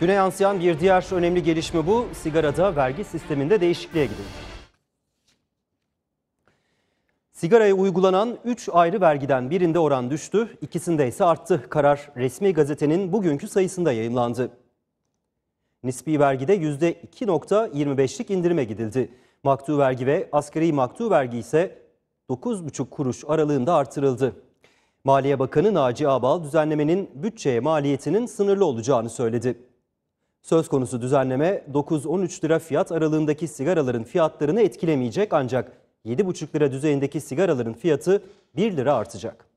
Güne yansıyan bir diğer önemli gelişme bu. Sigarada vergi sisteminde değişikliğe gidildi. Sigaraya uygulanan 3 ayrı vergiden birinde oran düştü, ikisinde ise arttı. Karar resmi gazetenin bugünkü sayısında yayımlandı. Nispi vergide %2.25'lik indirime gidildi. Maktu vergi ve askeri maktu vergi ise 9,5 kuruş aralığında artırıldı. Maliye Bakanı Naci Abal düzenlemenin bütçeye maliyetinin sınırlı olacağını söyledi. Söz konusu düzenleme 9-13 lira fiyat aralığındaki sigaraların fiyatlarını etkilemeyecek ancak 7,5 lira düzeyindeki sigaraların fiyatı 1 lira artacak.